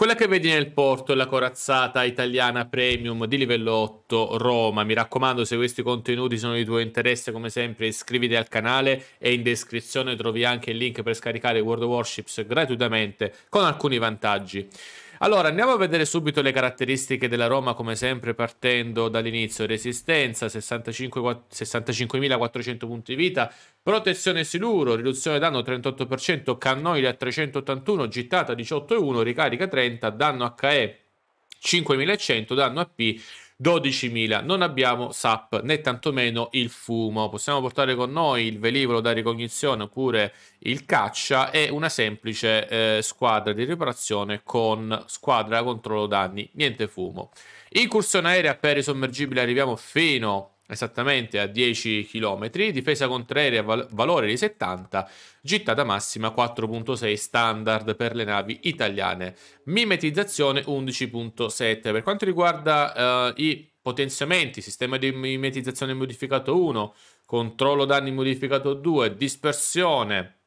Quella che vedi nel porto è la corazzata italiana premium di livello 8 Roma. Mi raccomando, se questi contenuti sono di tuo interesse, come sempre, iscriviti al canale e in descrizione trovi anche il link per scaricare World of Warships gratuitamente con alcuni vantaggi. Allora, andiamo a vedere subito le caratteristiche della Roma, come sempre, partendo dall'inizio. Resistenza, 65.400 punti vita, protezione siluro, riduzione danno 38%, cannoide a 381, gittata 18,1, ricarica 30, danno HE 5100, danno AP 12.000. Non abbiamo SAP né tantomeno il fumo. Possiamo portare con noi il velivolo da ricognizione oppure il caccia e una semplice eh, squadra di riparazione con squadra controllo danni, niente fumo. Incursione aerea per i sommergibili arriviamo fino esattamente a 10 km, difesa contraerea val- valore di 70, gittata massima 4.6 standard per le navi italiane, mimetizzazione 11.7. Per quanto riguarda eh, i potenziamenti, sistema di mimetizzazione modificato 1, controllo danni modificato 2, dispersione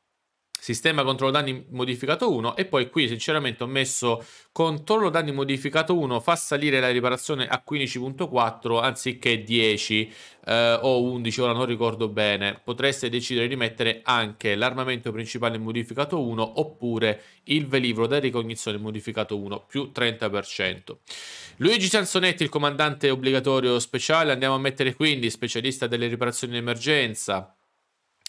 sistema controllo danni modificato 1 e poi qui sinceramente ho messo controllo danni modificato 1 fa salire la riparazione a 15.4 anziché 10 eh, o 11 ora non ricordo bene potreste decidere di mettere anche l'armamento principale modificato 1 oppure il velivolo da ricognizione modificato 1 più 30% Luigi Sansonetti il comandante obbligatorio speciale andiamo a mettere quindi specialista delle riparazioni in emergenza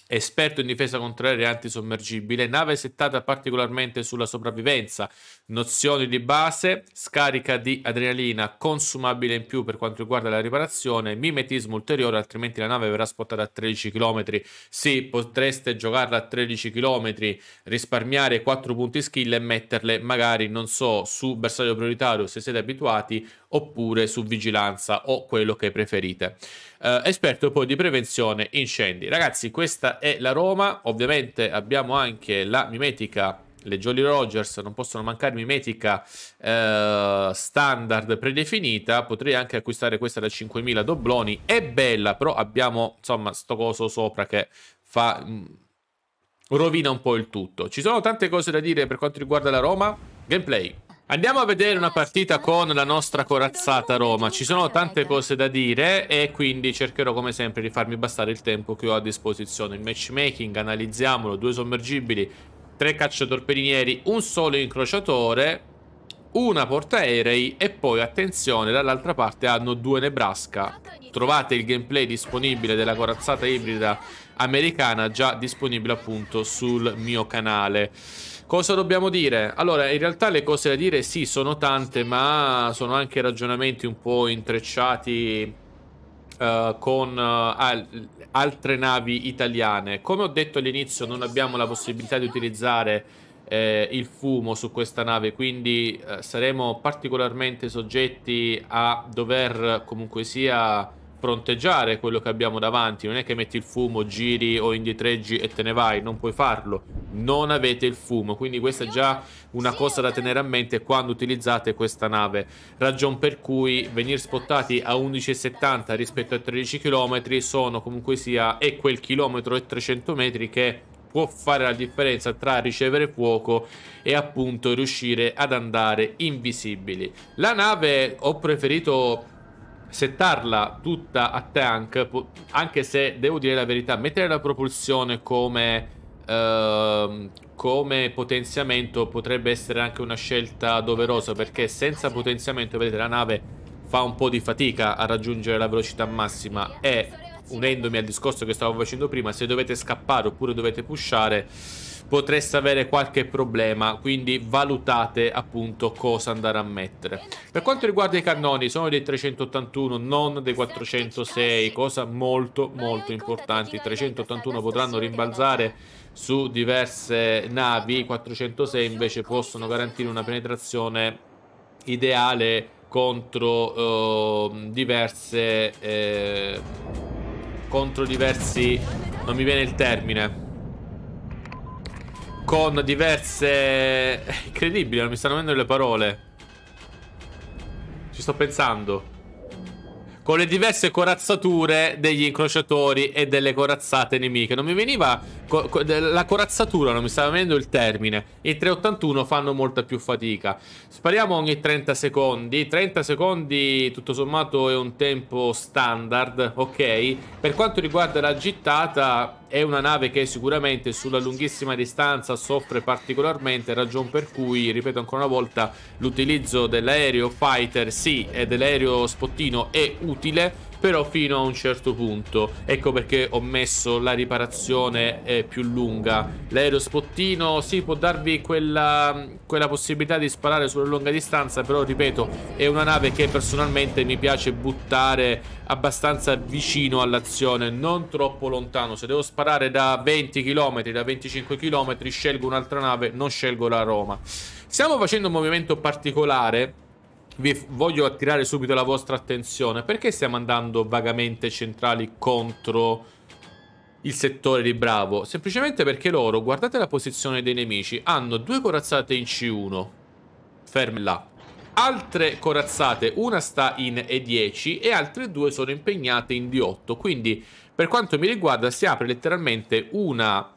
Esperto in difesa contraria e antisommergibile, nave settata particolarmente sulla sopravvivenza, nozioni di base, scarica di adrenalina consumabile in più per quanto riguarda la riparazione, mimetismo ulteriore, altrimenti la nave verrà spottata a 13 km. Sì, potreste giocarla a 13 km, risparmiare 4 punti skill e metterle magari, non so, su bersaglio prioritario se siete abituati oppure su vigilanza o quello che preferite. Eh, esperto poi di prevenzione incendi. Ragazzi, questa è la Roma, ovviamente abbiamo anche la mimetica le Jolly Rogers non possono mancare mimetica eh, standard predefinita potrei anche acquistare questa da 5000 dobloni è bella però abbiamo insomma sto coso sopra che fa mm, rovina un po' il tutto ci sono tante cose da dire per quanto riguarda la Roma gameplay Andiamo a vedere una partita con la nostra corazzata Roma. Ci sono tante cose da dire e quindi cercherò come sempre di farmi bastare il tempo che ho a disposizione. Il matchmaking, analizziamolo, due sommergibili, tre cacciatorpedinieri, un solo incrociatore, una portaerei e poi, attenzione, dall'altra parte hanno due Nebraska. Trovate il gameplay disponibile della corazzata ibrida americana già disponibile appunto sul mio canale. Cosa dobbiamo dire? Allora, in realtà le cose da dire sì, sono tante, ma sono anche ragionamenti un po' intrecciati uh, con uh, al altre navi italiane. Come ho detto all'inizio, non abbiamo la possibilità di utilizzare eh, il fumo su questa nave, quindi eh, saremo particolarmente soggetti a dover comunque sia fronteggiare quello che abbiamo davanti. Non è che metti il fumo, giri o indietreggi e te ne vai, non puoi farlo. Non avete il fumo, quindi questa è già una cosa da tenere a mente quando utilizzate questa nave. Ragion per cui venire spottati a 11,70 rispetto a 13 km sono comunque sia e quel chilometro e 300 metri che può fare la differenza tra ricevere fuoco e appunto riuscire ad andare invisibili. La nave ho preferito settarla tutta a tank, anche se devo dire la verità, mettere la propulsione come, eh, come potenziamento potrebbe essere anche una scelta doverosa, perché senza potenziamento, vedete, la nave fa un po' di fatica a raggiungere la velocità massima e unendomi al discorso che stavo facendo prima, se dovete scappare oppure dovete pushare potreste avere qualche problema, quindi valutate appunto cosa andare a mettere. Per quanto riguarda i cannoni, sono dei 381, non dei 406, cosa molto molto importante. I 381 potranno rimbalzare su diverse navi, i 406 invece possono garantire una penetrazione ideale contro eh, diverse... Eh, contro diversi... non mi viene il termine con diverse... Eh, Incredibile, non mi stanno venendo le parole. Ci sto pensando. Con le diverse corazzature degli incrociatori e delle corazzate nemiche. Non mi veniva... Co co la corazzatura, non mi stava venendo il termine. I 381 fanno molta più fatica. Spariamo ogni 30 secondi. 30 secondi, tutto sommato, è un tempo standard, ok? Per quanto riguarda la gittata è una nave che sicuramente sulla lunghissima distanza soffre particolarmente, ragion per cui, ripeto ancora una volta, l'utilizzo dell'aereo fighter sì e dell'aereo spottino è utile, però fino a un certo punto. Ecco perché ho messo la riparazione eh, più lunga. L'aerospottino sì, può darvi quella, quella possibilità di sparare sulla lunga distanza, però ripeto, è una nave che personalmente mi piace buttare abbastanza vicino all'azione, non troppo lontano. Se devo sparare da 20 km, da 25 km, scelgo un'altra nave, non scelgo la Roma. Stiamo facendo un movimento particolare vi voglio attirare subito la vostra attenzione. Perché stiamo andando vagamente centrali contro il settore di Bravo? Semplicemente perché loro, guardate la posizione dei nemici, hanno due corazzate in C1. Ferme là. Altre corazzate, una sta in E10 e altre due sono impegnate in D8. Quindi, per quanto mi riguarda, si apre letteralmente una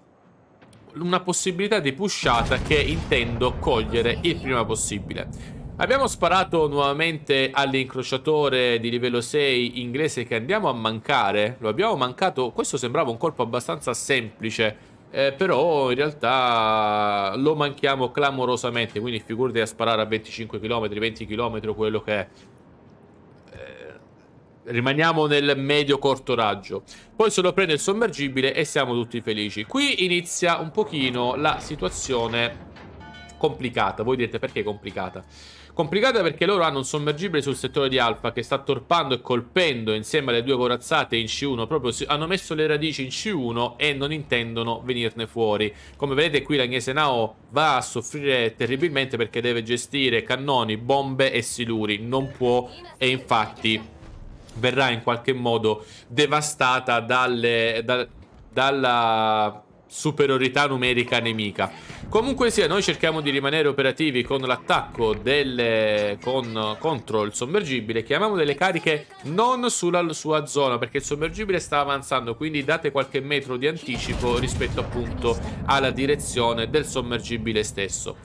una possibilità di pushata che intendo cogliere il prima possibile. Abbiamo sparato nuovamente all'incrociatore di livello 6 inglese che andiamo a mancare. Lo abbiamo mancato. Questo sembrava un colpo abbastanza semplice. Eh, però in realtà lo manchiamo clamorosamente. Quindi figurati a sparare a 25 km, 20 km, quello che è. Eh, rimaniamo nel medio corto raggio. Poi se lo prende il sommergibile e siamo tutti felici. Qui inizia un pochino la situazione complicata. Voi direte perché complicata? Complicata perché loro hanno un sommergibile sul settore di Alfa che sta torpando e colpendo insieme alle due corazzate in C1 proprio hanno messo le radici in C1 e non intendono venirne fuori. Come vedete qui l'Agnese Nao va a soffrire terribilmente perché deve gestire cannoni, bombe e siluri, non può e infatti verrà in qualche modo devastata dalle, da, dalla superiorità numerica nemica. Comunque sia, noi cerchiamo di rimanere operativi con l'attacco delle... con... contro il sommergibile. Chiamiamo delle cariche non sulla sua zona, perché il sommergibile sta avanzando, quindi date qualche metro di anticipo rispetto appunto alla direzione del sommergibile stesso.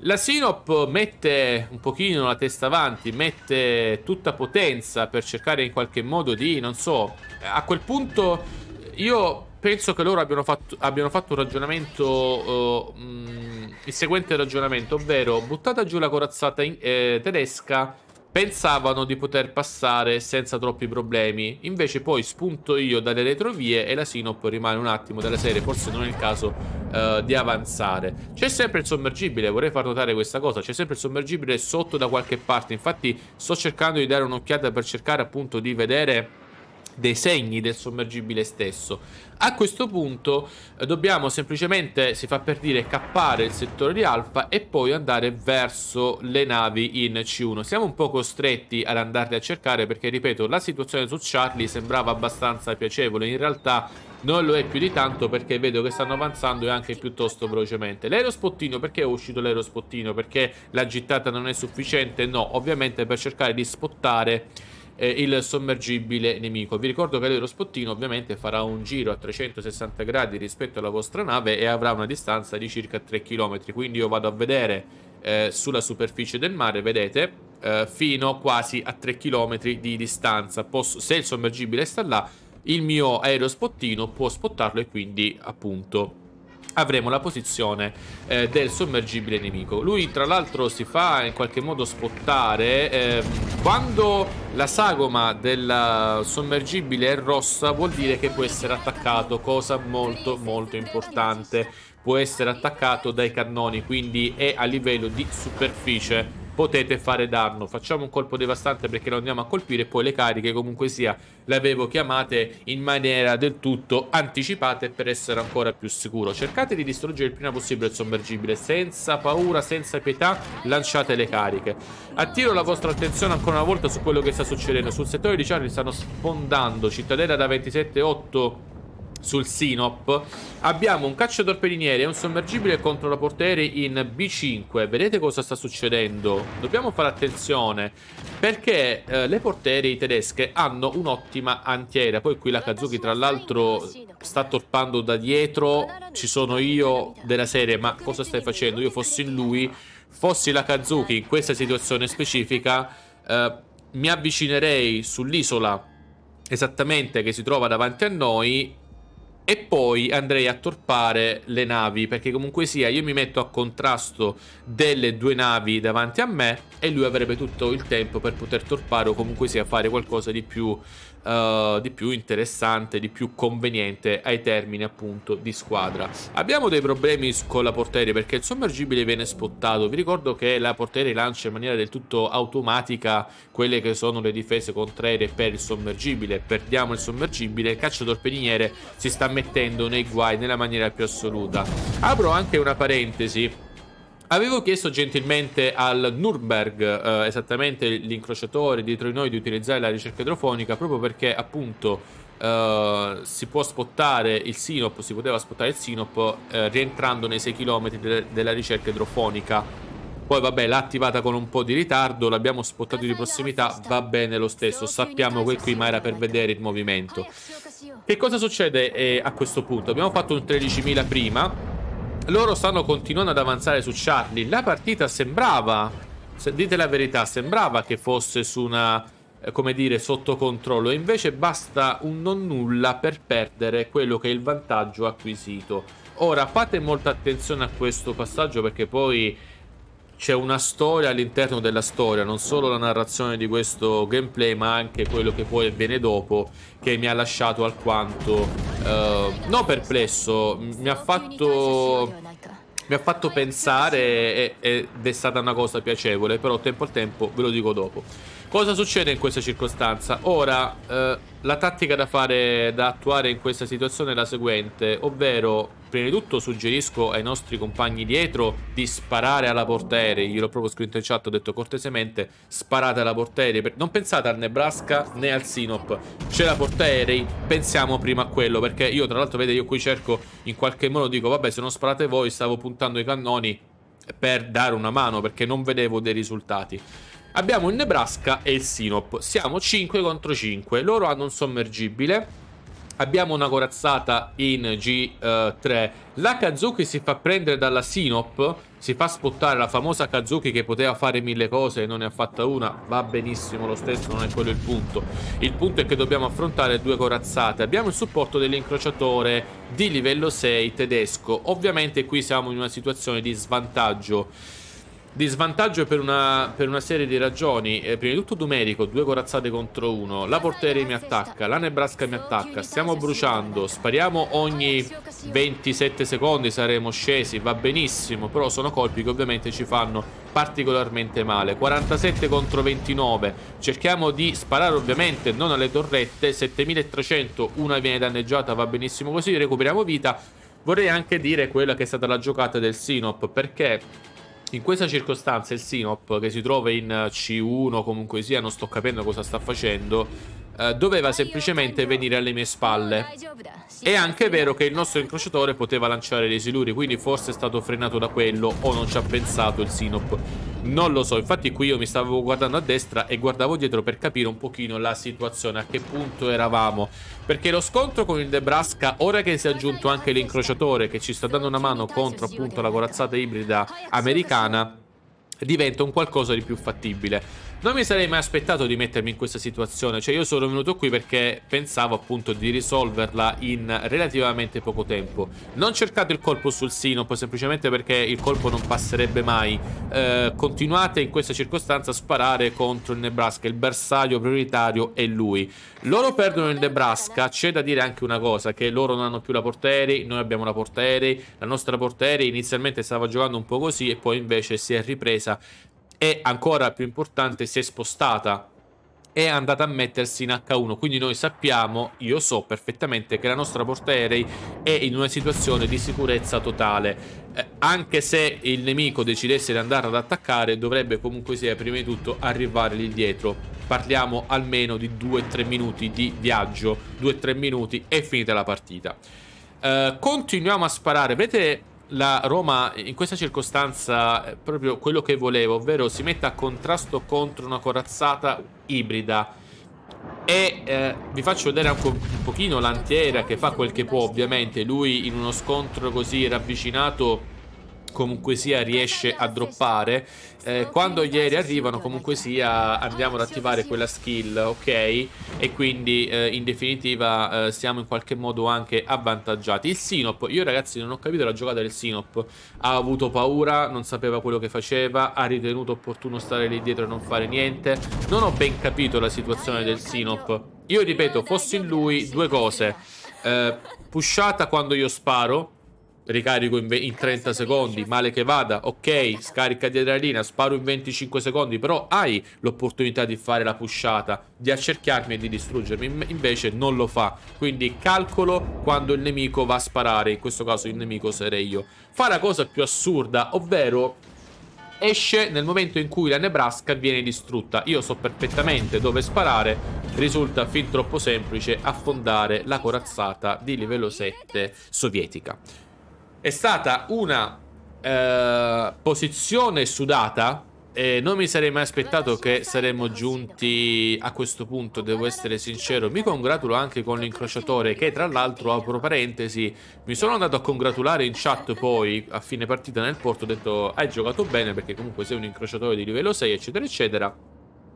La Sinop mette un pochino la testa avanti, mette tutta potenza per cercare in qualche modo di, non so, a quel punto io penso che loro abbiano fatto, abbiano fatto un ragionamento, uh, eh, mh, mm, il seguente ragionamento, ovvero buttata giù la corazzata in, eh, tedesca, pensavano di poter passare senza troppi problemi, invece poi spunto io dalle retrovie e la Sinop rimane un attimo della serie, forse non è il caso uh, di avanzare. C'è sempre il sommergibile, vorrei far notare questa cosa, c'è sempre il sommergibile sotto da qualche parte, infatti sto cercando di dare un'occhiata per cercare appunto di vedere dei segni del sommergibile stesso. A questo punto eh, dobbiamo semplicemente, si fa per dire, cappare il settore di Alfa e poi andare verso le navi in C1. Siamo un po' costretti ad andarle a cercare perché, ripeto, la situazione su Charlie sembrava abbastanza piacevole. In realtà non lo è più di tanto perché vedo che stanno avanzando e anche piuttosto velocemente. L'aerospottino, perché è uscito l'aerospottino? Perché la gittata non è sufficiente? No, ovviamente per cercare di spottare eh, il sommergibile nemico. Vi ricordo che lo spottino ovviamente farà un giro a 360 gradi rispetto alla vostra nave e avrà una distanza di circa 3 km, quindi io vado a vedere eh, sulla superficie del mare, vedete, eh, fino quasi a 3 km di distanza. Posso, se il sommergibile sta là, il mio aerospottino può spottarlo e quindi appunto avremo la posizione eh, del sommergibile nemico. Lui tra l'altro si fa in qualche modo spottare. Eh, quando la sagoma del sommergibile è rossa vuol dire che può essere attaccato, cosa molto molto importante. Può essere attaccato dai cannoni, quindi è a livello di superficie potete fare danno. Facciamo un colpo devastante perché lo andiamo a colpire poi le cariche comunque sia le avevo chiamate in maniera del tutto anticipate per essere ancora più sicuro. Cercate di distruggere il prima possibile il sommergibile senza paura, senza pietà, lanciate le cariche. Attiro la vostra attenzione ancora una volta su quello che sta succedendo. Sul settore di Charlie stanno sfondando cittadella da 27,8 sul Sinop abbiamo un cacciatorpediniere e un sommergibile contro la portaerei in B5 vedete cosa sta succedendo dobbiamo fare attenzione perché eh, le portaerei tedesche hanno un'ottima antiera poi qui la Kazuki tra l'altro sta torpando da dietro ci sono io della serie ma cosa stai facendo io fossi lui fossi la Kazuki in questa situazione specifica eh, mi avvicinerei sull'isola esattamente che si trova davanti a noi e poi andrei a torpare le navi, perché comunque sia io mi metto a contrasto delle due navi davanti a me e lui avrebbe tutto il tempo per poter torpare o comunque sia fare qualcosa di più, uh, di più interessante, di più conveniente ai termini appunto di squadra. Abbiamo dei problemi con la portaerei perché il sommergibile viene spottato, vi ricordo che la portaerei lancia in maniera del tutto automatica quelle che sono le difese contraeree per il sommergibile, perdiamo il sommergibile, il cacciatorpediniere si sta mettendo nei guai nella maniera più assoluta. Apro anche una parentesi. Avevo chiesto gentilmente al Nürnberg, eh, esattamente l'incrociatore dietro di noi, di utilizzare la ricerca idrofonica proprio perché appunto Uh, si può spottare il sinop, si poteva spottare il sinop uh, rientrando nei 6 km de della ricerca idrofonica. Poi vabbè, l'ha attivata con un po' di ritardo, l'abbiamo spottato di prossimità, va bene lo stesso, sappiamo che qui ma era per vedere il movimento. Che cosa succede eh, a questo punto? Abbiamo fatto un 13.000 prima. Loro stanno continuando ad avanzare su Charlie. La partita sembrava, se dite la verità, sembrava che fosse su una, eh, come dire, sotto controllo. Invece basta un non nulla per perdere quello che è il vantaggio acquisito. Ora, fate molta attenzione a questo passaggio perché poi c'è una storia all'interno della storia, non solo la narrazione di questo gameplay, ma anche quello che poi avviene dopo, che mi ha lasciato alquanto, eh, non perplesso, mi ha fatto... Mi ha fatto pensare ed è stata una cosa piacevole, però tempo al tempo ve lo dico dopo. Cosa succede in questa circostanza? Ora, eh, la tattica da, fare, da attuare in questa situazione è la seguente, ovvero, prima di tutto suggerisco ai nostri compagni dietro di sparare alla portaerei, gliel'ho proprio scritto in chat, ho detto cortesemente, sparate alla portaerei, non pensate al Nebraska né al Sinop, c'è la portaerei, pensiamo prima a quello, perché io tra l'altro, vedete, io qui cerco, in qualche modo dico, vabbè, se non sparate voi, stavo puntando i cannoni per dare una mano, perché non vedevo dei risultati. Abbiamo il Nebraska e il Sinop. Siamo 5 contro 5. Loro hanno un sommergibile. Abbiamo una corazzata in G3. Eh, la Kazuki si fa prendere dalla Sinop. Si fa spottare la famosa Kazuki che poteva fare mille cose e non ne ha fatta una. Va benissimo lo stesso, non è quello il punto. Il punto è che dobbiamo affrontare due corazzate. Abbiamo il supporto dell'incrociatore di livello 6 tedesco. Ovviamente qui siamo in una situazione di svantaggio di svantaggio per una, per una serie di ragioni. Eh, prima di tutto numerico, due corazzate contro uno. La portiere mi attacca, la Nebraska mi attacca. Stiamo bruciando, spariamo ogni 27 secondi, saremo scesi, va benissimo. Però sono colpi che ovviamente ci fanno particolarmente male. 47 contro 29. Cerchiamo di sparare ovviamente non alle torrette. 7300, una viene danneggiata, va benissimo così. Recuperiamo vita. Vorrei anche dire quella che è stata la giocata del Sinop perché in questa circostanza il Sinop, che si trova in eh, C1 comunque sia, non sto capendo cosa sta facendo, eh, doveva semplicemente venire alle mie spalle. È anche vero che il nostro incrociatore poteva lanciare dei siluri, quindi forse è stato frenato da quello o non ci ha pensato il Sinop. Non lo so, infatti qui io mi stavo guardando a destra e guardavo dietro per capire un pochino la situazione, a che punto eravamo. Perché lo scontro con il Nebraska, ora che si è aggiunto anche l'incrociatore che ci sta dando una mano contro appunto la corazzata ibrida americana, diventa un qualcosa di più fattibile. Non mi sarei mai aspettato di mettermi in questa situazione, cioè io sono venuto qui perché pensavo appunto di risolverla in relativamente poco tempo. Non cercate il colpo sul sino, semplicemente perché il colpo non passerebbe mai. Eh, continuate in questa circostanza a sparare contro il Nebraska, il bersaglio prioritario è lui. Loro perdono il Nebraska, c'è da dire anche una cosa, che loro non hanno più la portaerei, noi abbiamo la portaerei, la nostra portaerei inizialmente stava giocando un po' così e poi invece si è ripresa difesa e ancora più importante si è spostata è andata a mettersi in H1 quindi noi sappiamo, io so perfettamente che la nostra portaerei è in una situazione di sicurezza totale eh, anche se il nemico decidesse di andare ad attaccare dovrebbe comunque sia prima di tutto arrivare lì dietro parliamo almeno di 2-3 minuti di viaggio 2-3 minuti e finita la partita eh, continuiamo a sparare vedete la Roma in questa circostanza è eh, proprio quello che volevo, ovvero si mette a contrasto contro una corazzata ibrida. E eh, vi faccio vedere anche un pochino l'antiera che fa quel che può ovviamente, lui in uno scontro così ravvicinato comunque sia riesce a droppare. Eh, quando gli aerei arrivano comunque sia andiamo ad attivare quella skill, ok? E quindi eh, in definitiva eh, siamo in qualche modo anche avvantaggiati. Il Sinop, io ragazzi non ho capito la giocata del Sinop, ha avuto paura, non sapeva quello che faceva, ha ritenuto opportuno stare lì dietro e non fare niente. Non ho ben capito la situazione del Sinop. Io ripeto, fossi in lui due cose. Eh, pushata quando io sparo ricarico in, in 30 secondi, male che vada, ok, scarica di adrenalina, sparo in 25 secondi, però hai l'opportunità di fare la pushata, di accerchiarmi e di distruggermi, invece non lo fa, quindi calcolo quando il nemico va a sparare, in questo caso il nemico sarei io. Fa la cosa più assurda, ovvero esce nel momento in cui la Nebraska viene distrutta. Io so perfettamente dove sparare, risulta fin troppo semplice affondare la corazzata di livello 7 sovietica è stata una eh, posizione sudata e non mi sarei mai aspettato che saremmo giunti a questo punto, devo essere sincero. Mi congratulo anche con l'incrociatore che tra l'altro, apro parentesi, mi sono andato a congratulare in chat poi a fine partita nel porto, ho detto hai giocato bene perché comunque sei un incrociatore di livello 6 eccetera eccetera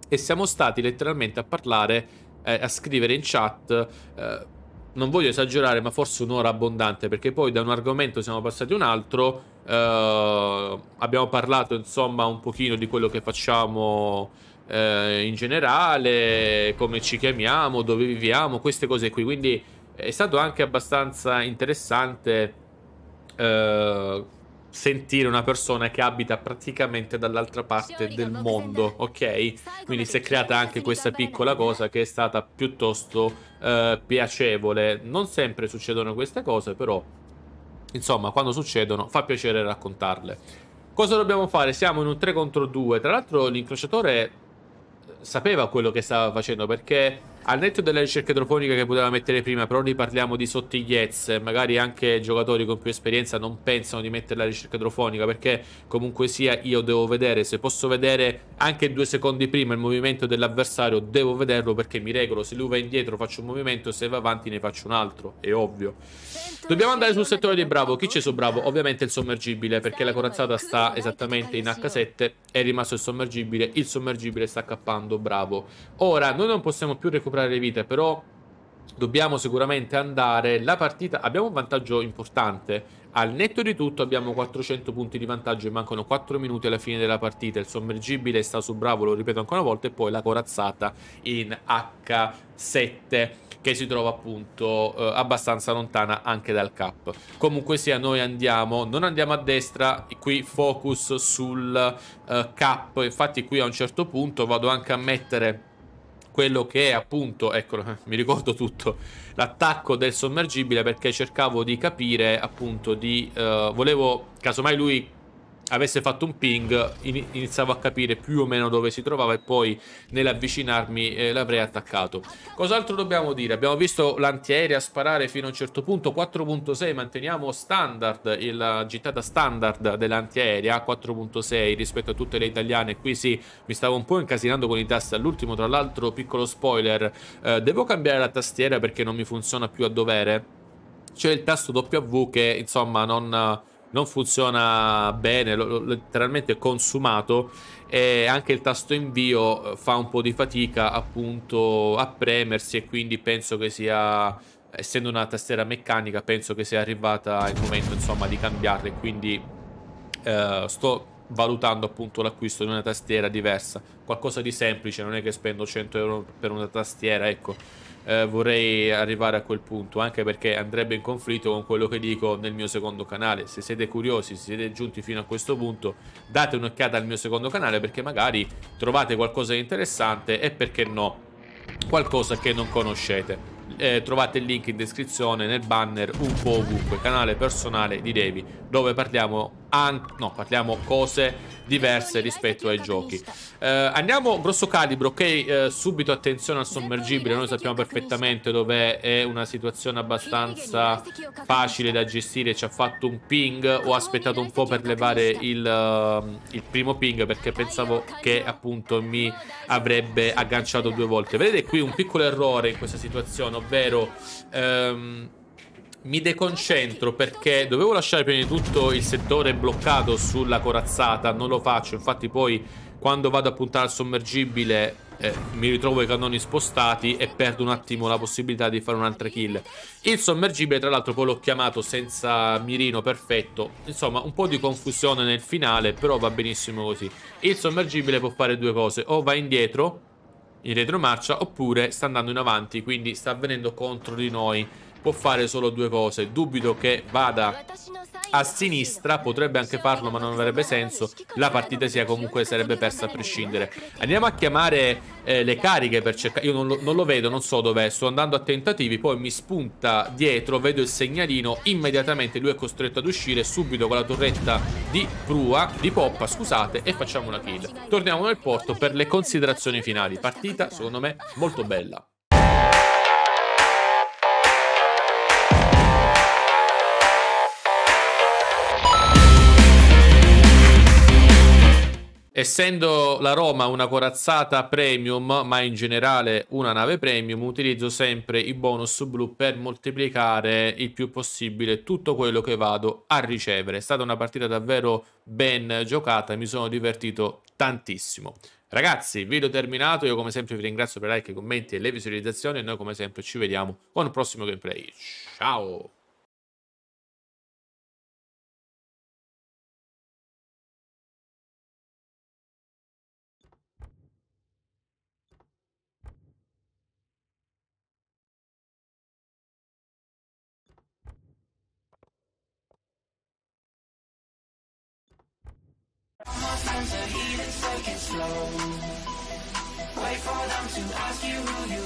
e siamo stati letteralmente a parlare, eh, a scrivere in chat... Eh, non voglio esagerare, ma forse un'ora abbondante, perché poi da un argomento siamo passati a un altro. Eh, abbiamo parlato, insomma, un pochino di quello che facciamo eh, in generale, come ci chiamiamo, dove viviamo, queste cose qui. Quindi è stato anche abbastanza interessante. Eh, sentire una persona che abita praticamente dall'altra parte del mondo, ok? Quindi si è creata anche questa piccola cosa che è stata piuttosto eh, piacevole. Non sempre succedono queste cose, però insomma, quando succedono fa piacere raccontarle. Cosa dobbiamo fare? Siamo in un 3 contro 2. Tra l'altro l'incrociatore eh, sapeva quello che stava facendo perché al netto della ricerca idrofonica che poteva mettere prima, però lì parliamo di sottigliezze, magari anche giocatori con più esperienza non pensano di mettere la ricerca idrofonica perché comunque sia io devo vedere, se posso vedere anche due secondi prima il movimento dell'avversario devo vederlo perché mi regolo, se lui va indietro faccio un movimento, se va avanti ne faccio un altro, è ovvio. Dobbiamo andare sul settore di Bravo, chi c'è su Bravo? Ovviamente il sommergibile perché la corazzata sta esattamente in H7, è rimasto il sommergibile, il sommergibile sta cappando, Bravo. Ora noi non possiamo più recuperare comprare le vite, però dobbiamo sicuramente andare. La partita abbiamo un vantaggio importante. Al netto di tutto abbiamo 400 punti di vantaggio e mancano 4 minuti alla fine della partita. Il sommergibile sta su bravo, lo ripeto ancora una volta, e poi la corazzata in H7 che si trova appunto eh, abbastanza lontana anche dal cap. Comunque sia noi andiamo, non andiamo a destra, qui focus sul eh, cap, infatti qui a un certo punto vado anche a mettere quello che è appunto, eccolo, eh, mi ricordo tutto, l'attacco del sommergibile perché cercavo di capire appunto di... Uh, volevo, casomai lui avesse fatto un ping iniziavo a capire più o meno dove si trovava e poi nell'avvicinarmi eh, l'avrei attaccato. Cos'altro dobbiamo dire? Abbiamo visto l'antiaerea sparare fino a un certo punto, 4.6 manteniamo standard, la gittata standard dell'antiaerea, 4.6 rispetto a tutte le italiane, qui sì mi stavo un po' incasinando con i tasti all'ultimo, tra l'altro piccolo spoiler, eh, devo cambiare la tastiera perché non mi funziona più a dovere, c'è il tasto W che insomma non non funziona bene, lo, lo, letteralmente consumato e anche il tasto invio eh, fa un po' di fatica appunto a premersi e quindi penso che sia essendo una tastiera meccanica penso che sia arrivata il momento insomma di cambiarla e quindi eh, sto valutando appunto l'acquisto di una tastiera diversa qualcosa di semplice non è che spendo 100 euro per una tastiera ecco eh, vorrei arrivare a quel punto, anche perché andrebbe in conflitto con quello che dico nel mio secondo canale. Se siete curiosi, se siete giunti fino a questo punto, date un'occhiata al mio secondo canale perché magari trovate qualcosa di interessante e perché no, qualcosa che non conoscete. Eh, trovate il link in descrizione, nel banner, un po' ovunque, canale personale di Devi, dove parliamo no, parliamo cose diverse rispetto ai giochi. Eh, andiamo grosso calibro, ok? Eh, subito attenzione al sommergibile, noi sappiamo perfettamente dove è una situazione abbastanza facile da gestire, ci ha fatto un ping, ho aspettato un po' per levare il, uh, il primo ping perché pensavo che appunto mi avrebbe agganciato due volte. Vedete qui un piccolo errore in questa situazione, ovvero... Um, mi deconcentro perché dovevo lasciare prima di tutto il settore bloccato sulla corazzata, non lo faccio, infatti poi quando vado a puntare al sommergibile eh, mi ritrovo i cannoni spostati e perdo un attimo la possibilità di fare un'altra kill. Il sommergibile tra l'altro poi l'ho chiamato senza mirino perfetto, insomma un po' di confusione nel finale però va benissimo così. Il sommergibile può fare due cose, o va indietro in retromarcia oppure sta andando in avanti quindi sta avvenendo contro di noi può fare solo due cose. Dubito che vada a sinistra, potrebbe anche farlo ma non avrebbe senso, la partita sia comunque sarebbe persa a prescindere. Andiamo a chiamare eh, le cariche per cercare, io non lo, non lo vedo, non so dov'è, sto andando a tentativi, poi mi spunta dietro, vedo il segnalino, immediatamente lui è costretto ad uscire subito con la torretta di prua, di poppa, scusate, e facciamo una kill. Torniamo nel porto per le considerazioni finali, partita secondo me molto bella. Essendo la Roma una corazzata premium, ma in generale una nave premium, utilizzo sempre i bonus blu per moltiplicare il più possibile tutto quello che vado a ricevere. È stata una partita davvero ben giocata, mi sono divertito tantissimo. Ragazzi, video terminato, io come sempre vi ringrazio per i like, i commenti e le visualizzazioni e noi come sempre ci vediamo con il prossimo gameplay. Ciao! slow. Wait for them to ask you who you